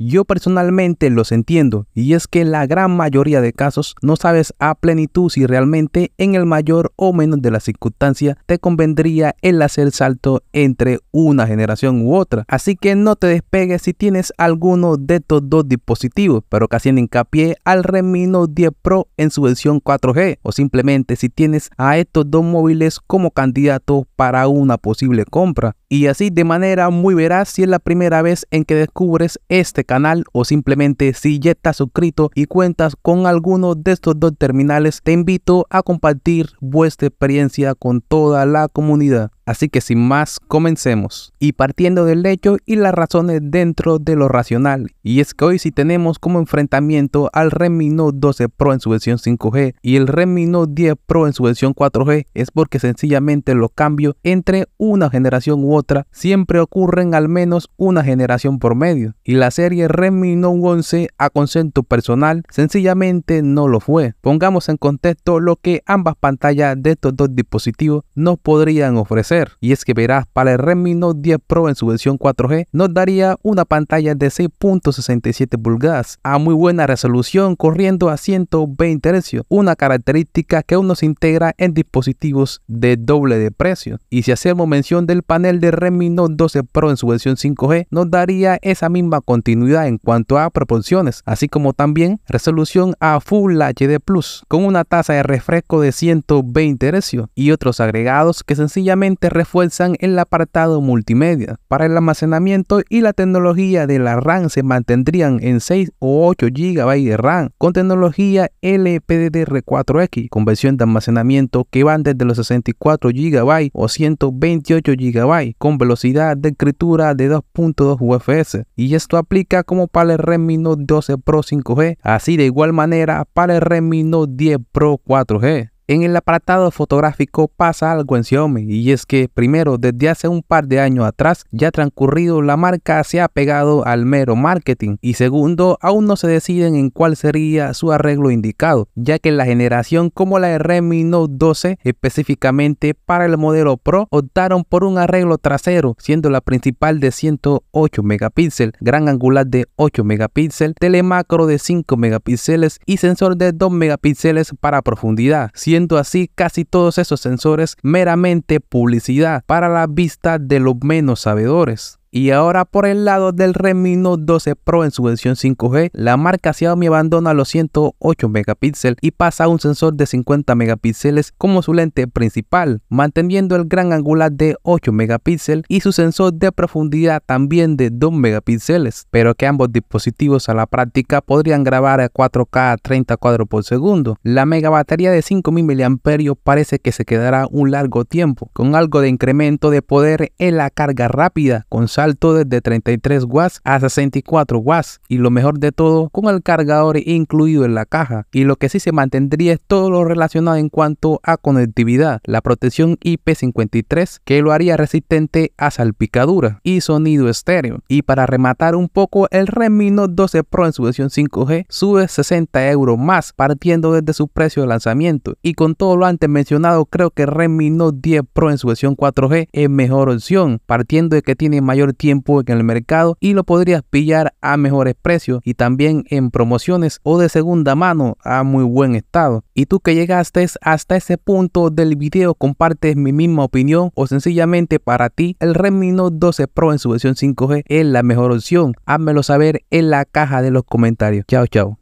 Yo personalmente los entiendo y es que en la gran mayoría de casos no sabes a plenitud si realmente en el mayor o menos de la circunstancia te convendría el hacer salto entre una generación u otra. Así que no te despegues si tienes alguno de estos dos dispositivos, pero que hacen hincapié al Redmi Note 10 Pro en su versión 4G o simplemente si tienes a estos dos móviles como candidato para una posible compra. Y así de manera muy veraz si es la primera vez en que descubres este canal o simplemente si ya estás suscrito y cuentas con alguno de estos dos terminales, te invito a compartir vuestra experiencia con toda la comunidad. Así que sin más, comencemos. Y partiendo del hecho y las razones dentro de lo racional. Y es que hoy si tenemos como enfrentamiento al Redmi Note 12 Pro en su versión 5G y el Redmi Note 10 Pro en su versión 4G. Es porque sencillamente los cambios entre una generación u otra siempre ocurren al menos una generación por medio. Y la serie Redmi Note 11 a concepto personal sencillamente no lo fue. Pongamos en contexto lo que ambas pantallas de estos dos dispositivos nos podrían ofrecer y es que verás para el Redmi Note 10 Pro en su versión 4G nos daría una pantalla de 6.67 pulgadas a muy buena resolución corriendo a 120 Hz, una característica que aún no se integra en dispositivos de doble de precio. Y si hacemos mención del panel de Redmi Note 12 Pro en su versión 5G, nos daría esa misma continuidad en cuanto a proporciones, así como también resolución a Full HD Plus, con una tasa de refresco de 120 Hz y otros agregados que sencillamente refuerzan el apartado multimedia. Para el almacenamiento y la tecnología de la RAM se mantendrían en 6 o 8 GB de RAM con tecnología LPDDR4X, con versión de almacenamiento que van desde los 64 GB o 128 GB con velocidad de escritura de 2.2 UFS y esto aplica como para el Redmi Note 12 Pro 5G, así de igual manera para el Redmi Note 10 Pro 4G. En el apartado fotográfico pasa algo en Xiaomi y es que primero desde hace un par de años atrás ya transcurrido la marca se ha pegado al mero marketing y segundo aún no se deciden en cuál sería su arreglo indicado ya que la generación como la de Redmi Note 12 específicamente para el modelo Pro optaron por un arreglo trasero siendo la principal de 108 megapíxeles, gran angular de 8 megapíxeles, telemacro de 5 megapíxeles y sensor de 2 megapíxeles para profundidad así casi todos esos sensores meramente publicidad para la vista de los menos sabedores. Y ahora por el lado del Redmi Note 12 Pro en su versión 5G, la marca Xiaomi abandona los 108 megapíxeles y pasa a un sensor de 50 megapíxeles como su lente principal, manteniendo el gran angular de 8 megapíxeles y su sensor de profundidad también de 2 megapíxeles, pero que ambos dispositivos a la práctica podrían grabar a 4K a 30 cuadros por segundo. La mega batería de 5000 mAh parece que se quedará un largo tiempo, con algo de incremento de poder en la carga rápida con salto desde 33 watts a 64 watts y lo mejor de todo con el cargador incluido en la caja y lo que sí se mantendría es todo lo relacionado en cuanto a conectividad, la protección IP53 que lo haría resistente a salpicadura y sonido estéreo y para rematar un poco el Redmi Note 12 Pro en su versión 5G sube 60 euros más partiendo desde su precio de lanzamiento y con todo lo antes mencionado creo que Redmi Note 10 Pro en su versión 4G es mejor opción partiendo de que tiene mayor tiempo en el mercado y lo podrías pillar a mejores precios y también en promociones o de segunda mano a muy buen estado. Y tú que llegaste hasta ese punto del video compartes mi misma opinión o sencillamente para ti el Redmi Note 12 Pro en su versión 5G es la mejor opción. Házmelo saber en la caja de los comentarios. Chao, chao.